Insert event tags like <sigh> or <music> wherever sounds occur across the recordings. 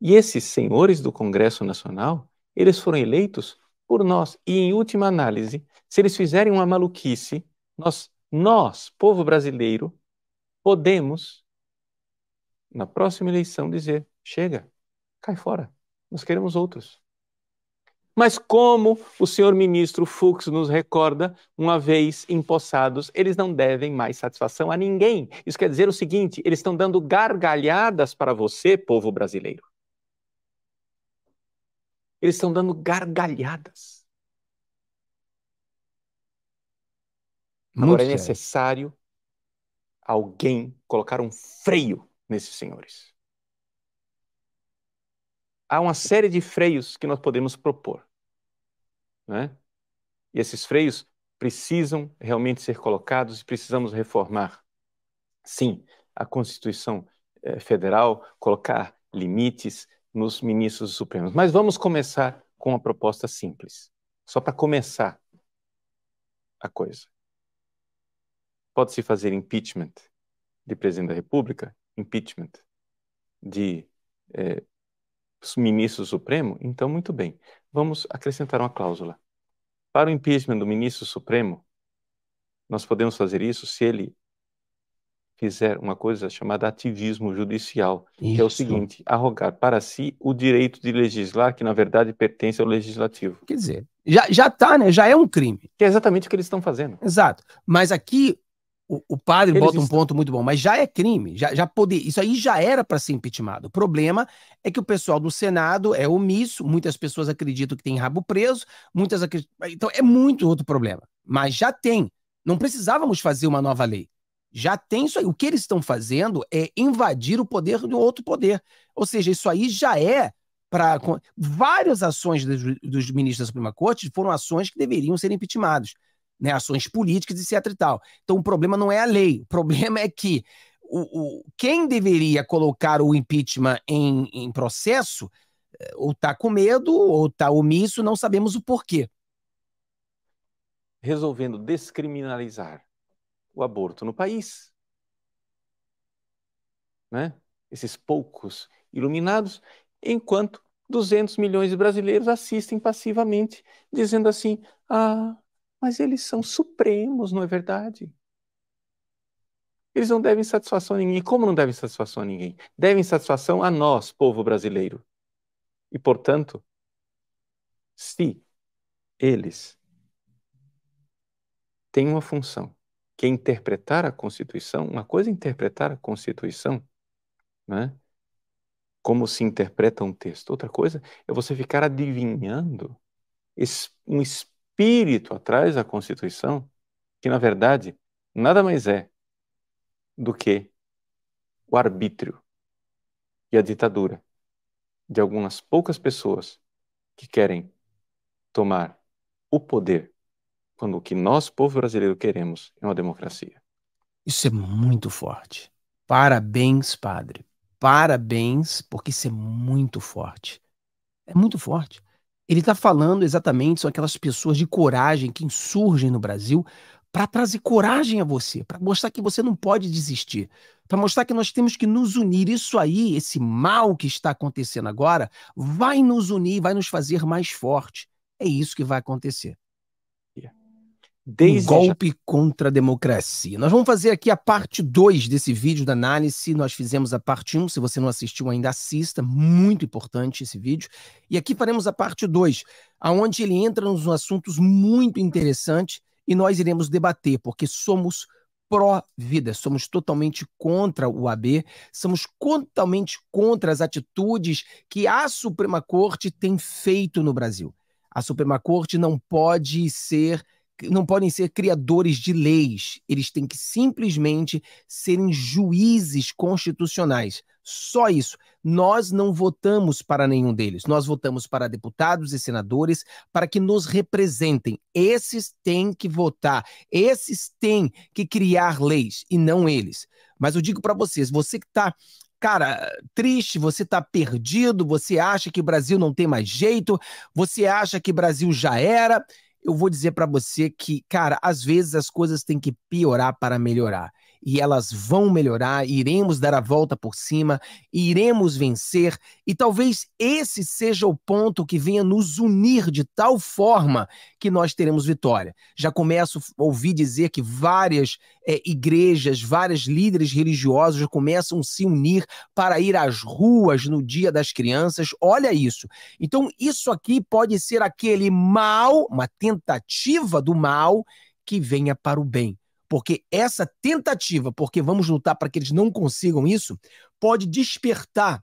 E esses senhores do Congresso Nacional, eles foram eleitos por nós. E em última análise, se eles fizerem uma maluquice, nós, nós, povo brasileiro, podemos na próxima eleição dizer: chega, cai fora, nós queremos outros. Mas como o senhor ministro Fux nos recorda, uma vez empossados, eles não devem mais satisfação a ninguém. Isso quer dizer o seguinte: eles estão dando gargalhadas para você, povo brasileiro. Eles estão dando gargalhadas. Muito Agora é necessário sério. alguém colocar um freio nesses senhores. Há uma série de freios que nós podemos propor. Né? E esses freios precisam realmente ser colocados e precisamos reformar, sim, a Constituição eh, Federal, colocar limites, nos ministros supremos. Mas vamos começar com uma proposta simples, só para começar a coisa. Pode-se fazer impeachment de presidente da República, impeachment de é, ministro supremo? Então, muito bem, vamos acrescentar uma cláusula. Para o impeachment do ministro supremo, nós podemos fazer isso se ele fizer uma coisa chamada ativismo judicial, Isso. que é o seguinte, arrogar para si o direito de legislar, que na verdade pertence ao legislativo. Quer dizer, já, já tá, né? Já é um crime. Que é exatamente o que eles estão fazendo. Exato. Mas aqui o, o padre eles bota um estão... ponto muito bom, mas já é crime, já, já poder, isso aí já era para ser impeachmentado. O problema é que o pessoal do Senado é omisso, muitas pessoas acreditam que tem rabo preso, muitas acreditam. Então é muito outro problema. Mas já tem. Não precisávamos fazer uma nova lei já tem isso aí. O que eles estão fazendo é invadir o poder do outro poder. Ou seja, isso aí já é para. Várias ações dos, dos ministros da Suprema Corte foram ações que deveriam ser impeachmentadas, né? ações políticas, etc. e tal. Então o problema não é a lei, o problema é que o, o, quem deveria colocar o impeachment em, em processo eh, ou está com medo ou está omisso, não sabemos o porquê. Resolvendo descriminalizar o aborto no país. Né? Esses poucos iluminados, enquanto 200 milhões de brasileiros assistem passivamente, dizendo assim: ah, mas eles são supremos, não é verdade? Eles não devem satisfação a ninguém. Como não devem satisfação a ninguém? Devem satisfação a nós, povo brasileiro. E, portanto, se eles têm uma função que é interpretar a Constituição, uma coisa é interpretar a Constituição, né? como se interpreta um texto, outra coisa é você ficar adivinhando um espírito atrás da Constituição, que na verdade nada mais é do que o arbítrio e a ditadura de algumas poucas pessoas que querem tomar o poder quando o que nós, povo brasileiro, queremos é uma democracia. Isso é muito forte. Parabéns, padre. Parabéns, porque isso é muito forte. É muito forte. Ele está falando exatamente, são aquelas pessoas de coragem que insurgem no Brasil para trazer coragem a você, para mostrar que você não pode desistir, para mostrar que nós temos que nos unir. Isso aí, esse mal que está acontecendo agora, vai nos unir, vai nos fazer mais forte. É isso que vai acontecer. Desde um golpe já... contra a democracia. Nós vamos fazer aqui a parte 2 desse vídeo da análise. Nós fizemos a parte 1. Um. Se você não assistiu ainda, assista. Muito importante esse vídeo. E aqui faremos a parte 2, aonde ele entra nos assuntos muito interessantes e nós iremos debater, porque somos pró-vida, somos totalmente contra o AB, somos totalmente contra as atitudes que a Suprema Corte tem feito no Brasil. A Suprema Corte não pode ser não podem ser criadores de leis, eles têm que simplesmente serem juízes constitucionais. Só isso. Nós não votamos para nenhum deles. Nós votamos para deputados e senadores para que nos representem. Esses têm que votar, esses têm que criar leis e não eles. Mas eu digo para vocês, você que está cara, triste, você tá perdido, você acha que Brasil não tem mais jeito, você acha que Brasil já era eu vou dizer para você que, cara, às vezes as coisas têm que piorar para melhorar e elas vão melhorar, iremos dar a volta por cima, iremos vencer, e talvez esse seja o ponto que venha nos unir de tal forma que nós teremos vitória. Já começo a ouvir dizer que várias é, igrejas, vários líderes religiosos já começam a se unir para ir às ruas no Dia das Crianças. Olha isso. Então, isso aqui pode ser aquele mal, uma tentativa do mal que venha para o bem. Porque essa tentativa, porque vamos lutar para que eles não consigam isso, pode despertar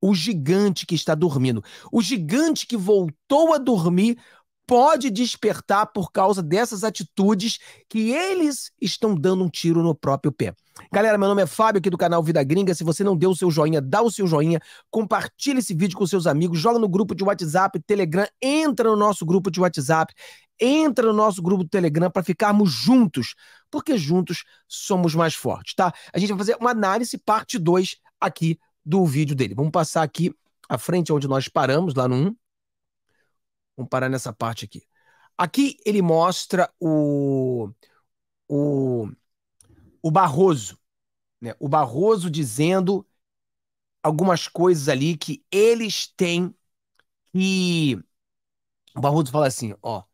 o gigante que está dormindo. O gigante que voltou a dormir pode despertar por causa dessas atitudes que eles estão dando um tiro no próprio pé. Galera, meu nome é Fábio aqui do canal Vida Gringa. Se você não deu o seu joinha, dá o seu joinha, compartilha esse vídeo com seus amigos, joga no grupo de WhatsApp, Telegram, entra no nosso grupo de WhatsApp, entra no nosso grupo do Telegram para ficarmos juntos, porque juntos somos mais fortes, tá? A gente vai fazer uma análise parte 2 aqui do vídeo dele. Vamos passar aqui à frente onde nós paramos, lá no 1. Vamos parar nessa parte aqui. Aqui ele mostra o, o, o Barroso. Né? O Barroso dizendo algumas coisas ali que eles têm que. O Barroso fala assim: ó.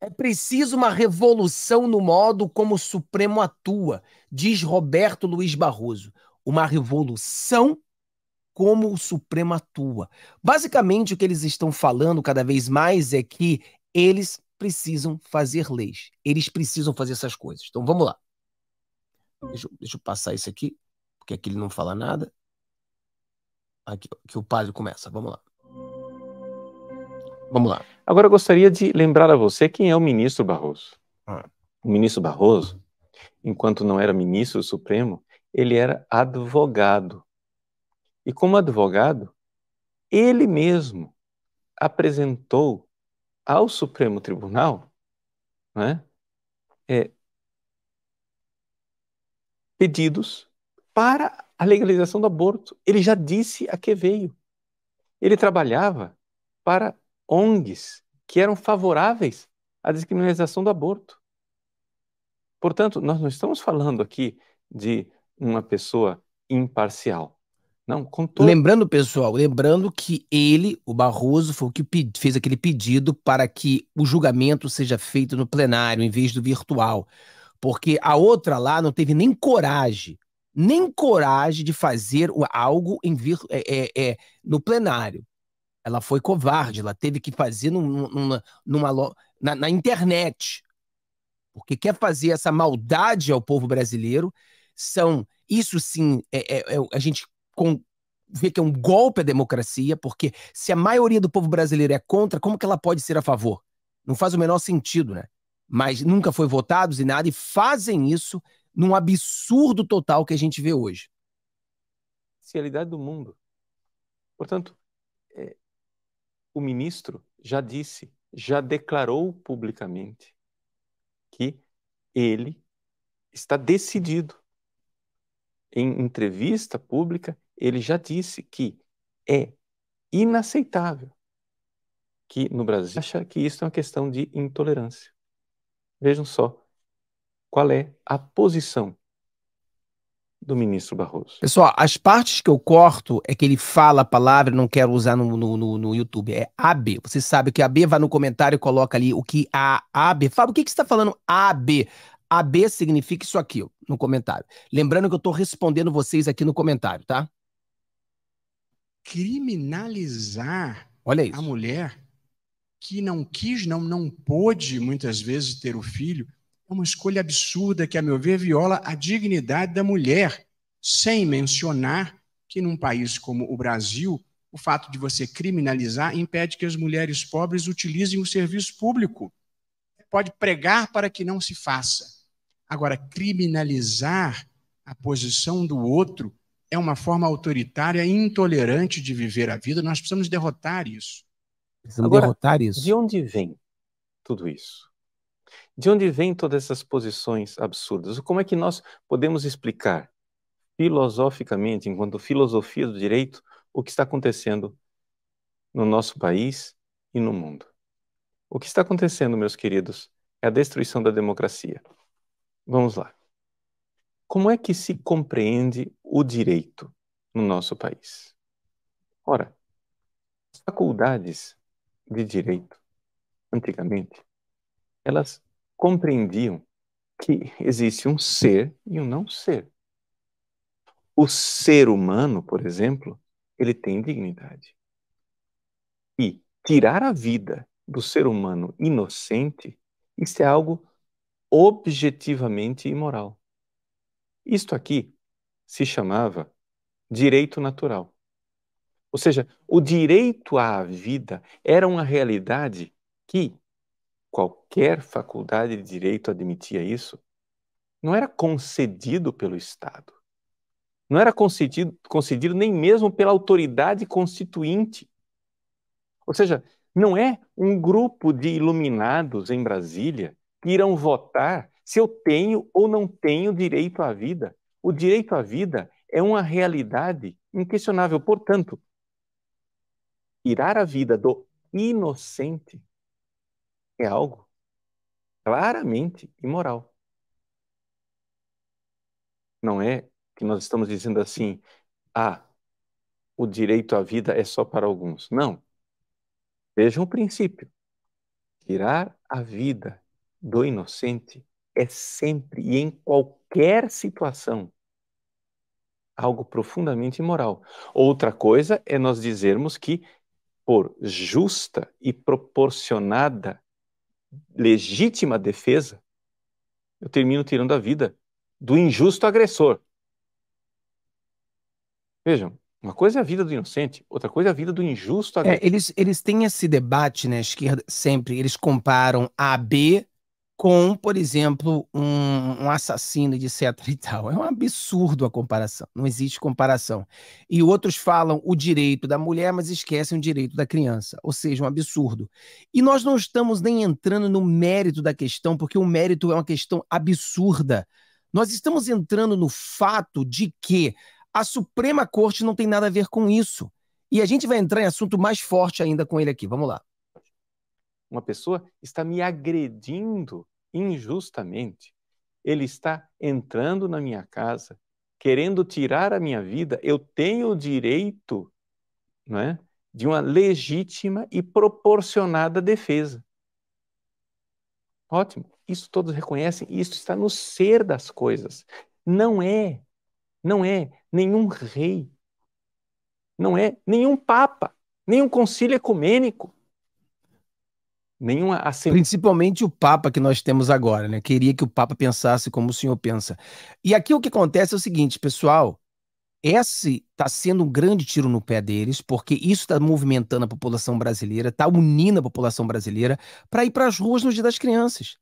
É preciso uma revolução no modo como o Supremo atua, diz Roberto Luiz Barroso. Uma revolução como o Supremo atua. Basicamente, o que eles estão falando cada vez mais é que eles precisam fazer leis. Eles precisam fazer essas coisas. Então vamos lá. Deixa, deixa eu passar isso aqui, porque aqui ele não fala nada. Aqui, aqui o padre começa. Vamos lá. Vamos lá. Agora eu gostaria de lembrar a você quem é o ministro Barroso. Ah. O ministro Barroso, enquanto não era ministro do Supremo, ele era advogado e como advogado, ele mesmo apresentou ao Supremo Tribunal né, é, pedidos para a legalização do aborto. Ele já disse a que veio. Ele trabalhava para ONGs que eram favoráveis à descriminalização do aborto. Portanto, nós não estamos falando aqui de uma pessoa imparcial. Não, Lembrando, pessoal, lembrando que ele, o Barroso, foi o que fez aquele pedido para que o julgamento seja feito no plenário em vez do virtual. Porque a outra lá não teve nem coragem, nem coragem de fazer algo em vir, é, é, é, no plenário. Ela foi covarde, ela teve que fazer num, numa, numa, na, na internet. Porque quer fazer essa maldade ao povo brasileiro, são isso sim, é, é, é, a gente com, ver que é um golpe à democracia, porque se a maioria do povo brasileiro é contra, como que ela pode ser a favor? Não faz o menor sentido, né? Mas nunca foi votados e nada, e fazem isso num absurdo total que a gente vê hoje. Realidade do mundo. Portanto, é, o ministro já disse, já declarou publicamente que ele está decidido, em entrevista pública, ele já disse que é inaceitável que no Brasil acha que isso é uma questão de intolerância. Vejam só qual é a posição do ministro Barroso. Pessoal, as partes que eu corto é que ele fala a palavra, não quero usar no, no, no, YouTube, é AB. Você sabe que AB vai no comentário e coloca ali o que a AB. Fala, o que, que você está falando AB? AB significa isso aqui, ó, no comentário. Lembrando que eu estou respondendo vocês aqui no comentário, tá? criminalizar a mulher que não quis, não, não pôde muitas vezes ter o filho, é uma escolha absurda que, a meu ver, viola a dignidade da mulher, sem mencionar que, num país como o Brasil, o fato de você criminalizar impede que as mulheres pobres utilizem o serviço público. Pode pregar para que não se faça. Agora, criminalizar a posição do outro é uma forma autoritária e intolerante de viver a vida. Nós precisamos derrotar isso. Precisamos Agora, derrotar isso. De onde vem tudo isso? De onde vêm todas essas posições absurdas? Como é que nós podemos explicar filosoficamente, enquanto filosofia do direito, o que está acontecendo no nosso país e no mundo? O que está acontecendo, meus queridos, é a destruição da democracia. Vamos lá como é que se compreende o direito no nosso país? Ora, as faculdades de direito, antigamente, elas compreendiam que existe um ser e um não ser. O ser humano, por exemplo, ele tem dignidade. E tirar a vida do ser humano inocente, isso é algo objetivamente imoral. Isto aqui se chamava direito natural. Ou seja, o direito à vida era uma realidade que qualquer faculdade de direito admitia isso, não era concedido pelo Estado. Não era concedido, concedido nem mesmo pela autoridade constituinte. Ou seja, não é um grupo de iluminados em Brasília que irão votar se eu tenho ou não tenho direito à vida. O direito à vida é uma realidade inquestionável. Portanto, tirar a vida do inocente é algo claramente imoral. Não é que nós estamos dizendo assim, ah, o direito à vida é só para alguns. Não. Vejam o princípio. Tirar a vida do inocente é sempre e em qualquer situação algo profundamente imoral. Outra coisa é nós dizermos que, por justa e proporcionada, legítima defesa, eu termino tirando a vida do injusto agressor. Vejam, uma coisa é a vida do inocente, outra coisa é a vida do injusto é, agressor. É, eles, eles têm esse debate na né, esquerda sempre, eles comparam AB com, por exemplo, um, um, assassino, etc. e tal. É um absurdo a comparação, não existe comparação. E outros falam o direito da mulher, mas esquecem o direito da criança, ou seja, um absurdo. E nós não estamos nem entrando no mérito da questão, porque o mérito é uma questão absurda. Nós estamos entrando no fato de que a Suprema Corte não tem nada a ver com isso. E a gente vai entrar em assunto mais forte ainda com ele aqui. Vamos lá uma pessoa está me agredindo injustamente, ele está entrando na minha casa, querendo tirar a minha vida, eu tenho o direito não é, de uma legítima e proporcionada defesa. Ótimo, isso todos reconhecem, isso está no ser das coisas. Não é, não é nenhum rei, não é nenhum papa, nenhum concílio ecumênico, assim. Principalmente o Papa que nós temos agora, né? Queria que o Papa pensasse como o senhor pensa. E aqui o que acontece é o seguinte, pessoal. Esse está sendo um grande tiro no pé deles, porque isso está movimentando a população brasileira, está unindo a população brasileira para ir para as ruas no Dia das Crianças.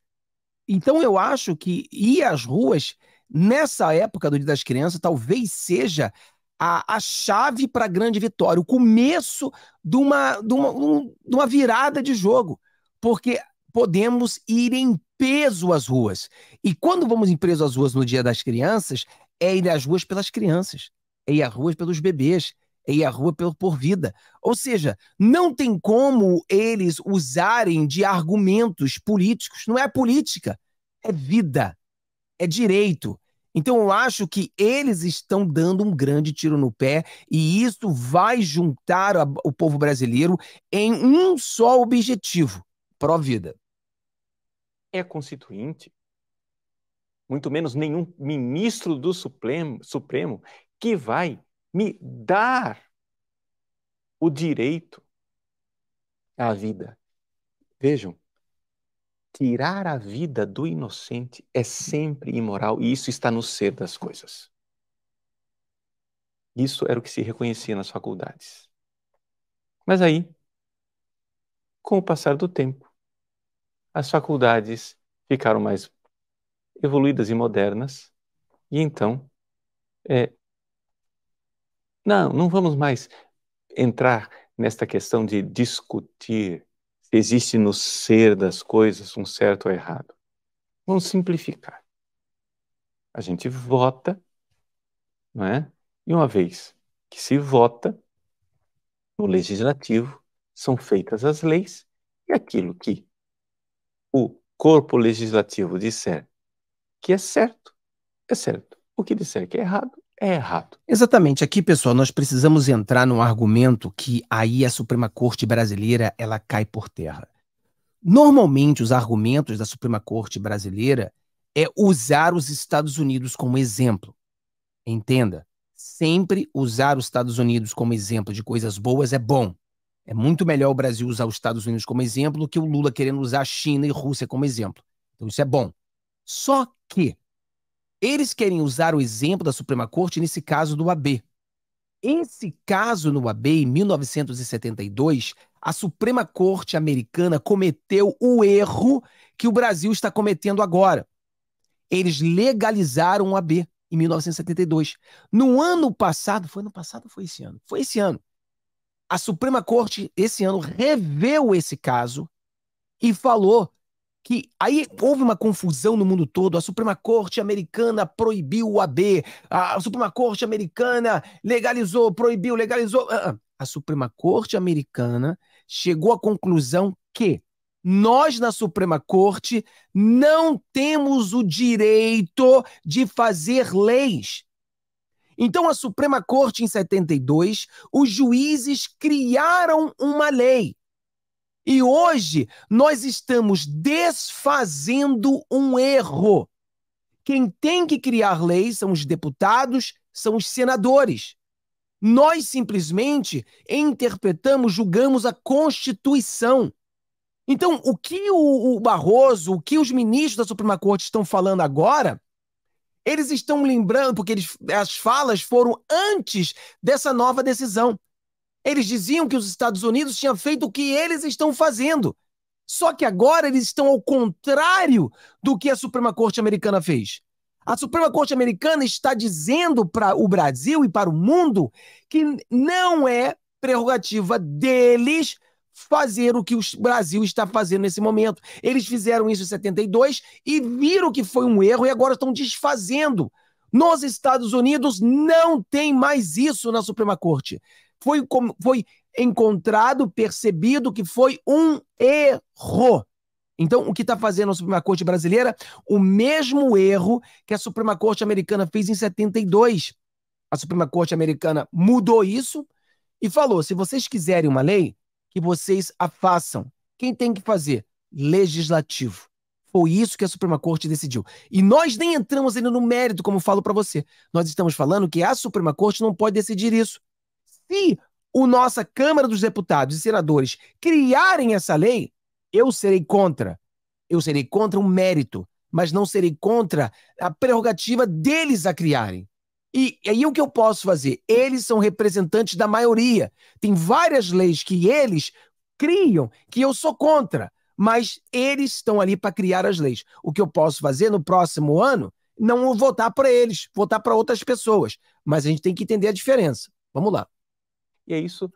Então eu acho que ir às ruas nessa época do Dia das Crianças talvez seja a, a chave para a grande vitória, o começo de uma, de, uma, um, de uma virada de jogo porque podemos ir em peso às ruas. E quando vamos em peso às ruas no Dia das Crianças, é ir às ruas pelas crianças, é ir às ruas pelos bebês, é ir à rua pelo, por vida. Ou seja, não tem como eles usarem de argumentos políticos. Não é política, é vida, é direito. Então eu acho que eles estão dando um grande tiro no pé e isso vai juntar a, o povo brasileiro em um só objetivo: pró-vida. É constituinte. Muito menos nenhum ministro do Supremo, Supremo que vai me dar o direito à vida. Vejam, tirar a vida do inocente é sempre imoral e isso está no ser das coisas. Isso era o que se reconhecia nas faculdades. Mas aí, com o passar do tempo, as faculdades ficaram mais evoluídas e modernas, e então, é, não, não vamos mais entrar nesta questão de discutir se existe no ser das coisas um certo ou errado. Vamos simplificar. A gente vota, não é? E uma vez que se vota, no legislativo são feitas as leis e aquilo que o corpo legislativo disser que é certo, é certo. O que disser que é errado, é errado. Exatamente. Aqui, pessoal, nós precisamos entrar num argumento que aí a Suprema Corte brasileira ela cai por terra. Normalmente, os argumentos da Suprema Corte brasileira é usar os Estados Unidos como exemplo. Entenda, sempre usar os Estados Unidos como exemplo de coisas boas é bom. É muito melhor o Brasil usar os Estados Unidos como exemplo do que o Lula querendo usar a China e Rússia como exemplo. Então isso é bom. Só que eles querem usar o exemplo da Suprema Corte nesse caso do AB. Esse caso no AB, em 1972, a Suprema Corte americana cometeu o erro que o Brasil está cometendo agora. Eles legalizaram o AB em 1972. No ano passado, foi ano passado ou foi esse ano? Foi esse ano. A Suprema Corte, esse ano, reveu esse caso e falou que aí houve uma confusão no mundo todo. A Suprema Corte americana proibiu o AB, a Suprema Corte americana legalizou, proibiu, legalizou. Ah, ah. A Suprema Corte americana chegou à conclusão que nós na Suprema Corte não temos o direito de fazer leis então, a Suprema Corte, em 72, os juízes criaram uma lei. E hoje nós estamos desfazendo um erro. Quem tem que criar leis são os deputados, são os senadores. Nós simplesmente interpretamos, julgamos a Constituição. Então, o que o, Barroso, o que os ministros da Suprema Corte estão falando agora, eles estão lembrando, porque eles, as falas foram antes dessa nova decisão. Eles diziam que os Estados Unidos tinham feito o que eles estão fazendo. Só que agora eles estão ao contrário do que a Suprema Corte Americana fez. A Suprema Corte Americana está dizendo para o Brasil e para o mundo que não é prerrogativa deles fazer o que o Brasil está fazendo nesse momento. Eles fizeram isso em 72 e viram que foi um erro e agora estão desfazendo. Nos Estados Unidos não tem mais isso na Suprema Corte. Foi, foi encontrado, percebido que foi um erro. Então, o que está fazendo a Suprema Corte brasileira? O mesmo erro que a Suprema Corte americana fez em 72. A Suprema Corte americana mudou isso e falou: se vocês quiserem uma lei, que vocês a façam. Quem tem que fazer? Legislativo. Foi isso que a Suprema Corte decidiu. E nós nem entramos ainda no mérito, como falo para você. Nós estamos falando que a Suprema Corte não pode decidir isso. Se o nossa Câmara dos Deputados e Senadores criarem essa lei, eu serei contra. Eu serei contra o mérito, mas não serei contra a prerrogativa deles a criarem. E aí o que eu posso fazer? Eles são representantes da maioria. Tem várias leis que eles criam que eu sou contra, mas eles estão ali para criar as leis. O que eu posso fazer no próximo ano? Não votar para eles, votar para outras pessoas. Mas a gente tem que entender a diferença. Vamos lá. E é isso,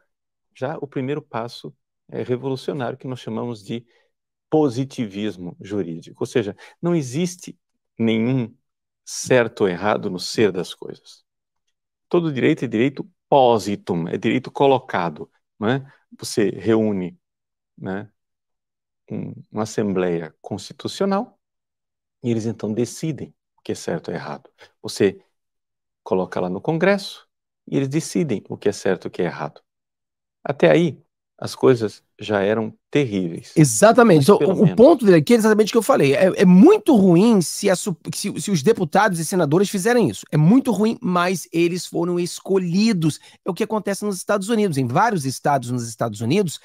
já o primeiro passo é, revolucionário que nós chamamos de positivismo jurídico. Ou seja, não existe nenhum certo ou errado no ser das coisas. Todo direito é direito positum, é direito colocado. Né? Você reúne né, um, uma assembleia constitucional e eles então decidem o que é certo ou errado. Você coloca lá no Congresso e eles decidem o que é certo e o que é errado. Até aí, as coisas já eram terríveis. Exatamente. Então, o menos. ponto dele aqui é exatamente o que eu falei. É, é muito ruim se, a, se, se, os deputados e senadores fizerem isso. É muito ruim, mas eles foram escolhidos. É o que acontece nos Estados Unidos. Em vários estados nos Estados Unidos,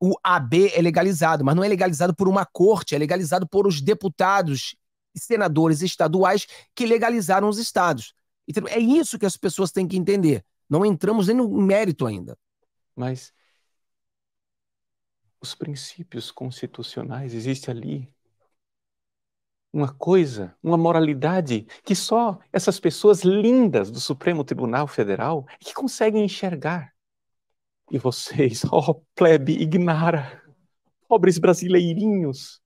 o AB é legalizado, mas não é legalizado por uma corte, é legalizado por os deputados e senadores estaduais que legalizaram os estados. Então, é isso que as pessoas têm que entender. Não entramos nem no mérito ainda. Mas os princípios constitucionais, existe ali uma coisa, uma moralidade que só essas pessoas lindas do Supremo Tribunal Federal é que conseguem enxergar. E vocês, <laughs> ó oh, plebe ignara, pobres brasileirinhos,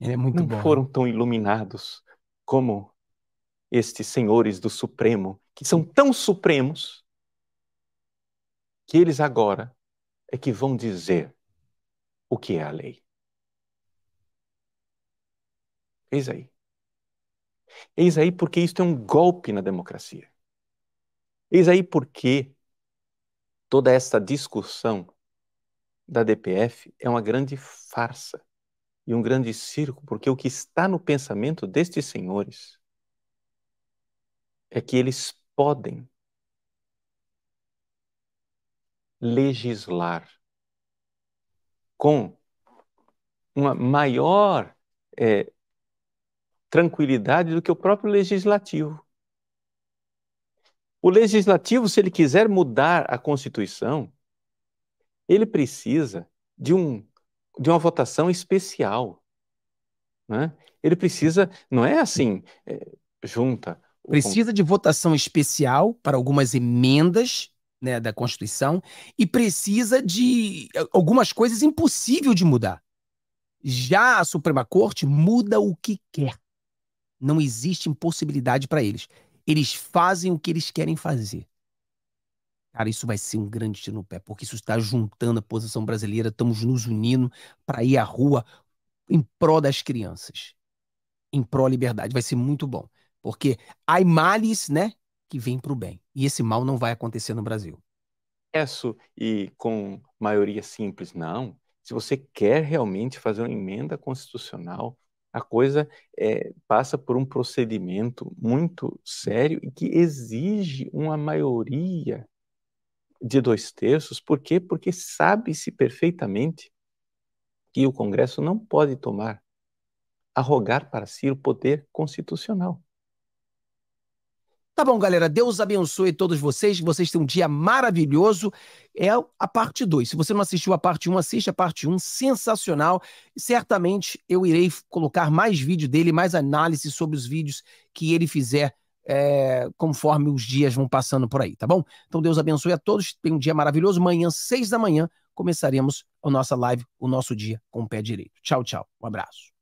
Ele é muito não bom. foram né? tão iluminados como estes senhores do Supremo, que são tão supremos, que eles agora é que vão dizer o que é a lei. Eis aí. Eis aí porque isto é um golpe na democracia. Eis aí porque toda essa discussão da DPF é uma grande farsa e um grande circo, porque o que está no pensamento destes senhores é que eles podem legislar com uma maior é, tranquilidade do que o próprio legislativo. O legislativo, se ele quiser mudar a Constituição, ele precisa de, um, de uma votação especial. Né? Ele precisa, não é assim, é, junta. Precisa de votação especial para algumas emendas né, da Constituição e precisa de eh, algumas coisas impossível de mudar. Já a Suprema Corte muda o que quer. Não existe impossibilidade para eles. Eles fazem o que eles querem fazer. Cara, isso vai ser um grande tiro no pé, porque isso está juntando a posição brasileira, estamos nos unindo para ir à rua em pró das crianças, em pró liberdade. Vai ser muito bom, porque há males, né, que vem para o bem. E esse mal não vai acontecer no Brasil. Isso, e com maioria simples, não. Se você quer realmente fazer uma emenda constitucional, a coisa é, passa por um procedimento muito sério e que exige uma maioria de dois terços. Por quê? Porque sabe-se perfeitamente que o Congresso não pode tomar, arrogar para si o poder constitucional. Tá bom, galera. Deus abençoe todos vocês. Vocês têm um dia maravilhoso. É a parte 2. Se você não assistiu a parte 1, um, assista a parte 1. Um, sensacional. Certamente eu irei colocar mais vídeo dele, mais análise sobre os vídeos que ele fizer é, conforme os dias vão passando por aí, tá bom? Então Deus abençoe a todos. Tenha um dia maravilhoso. Amanhã, 6 da manhã, começaremos a nossa live, o nosso dia com o pé direito. Tchau, tchau. Um abraço.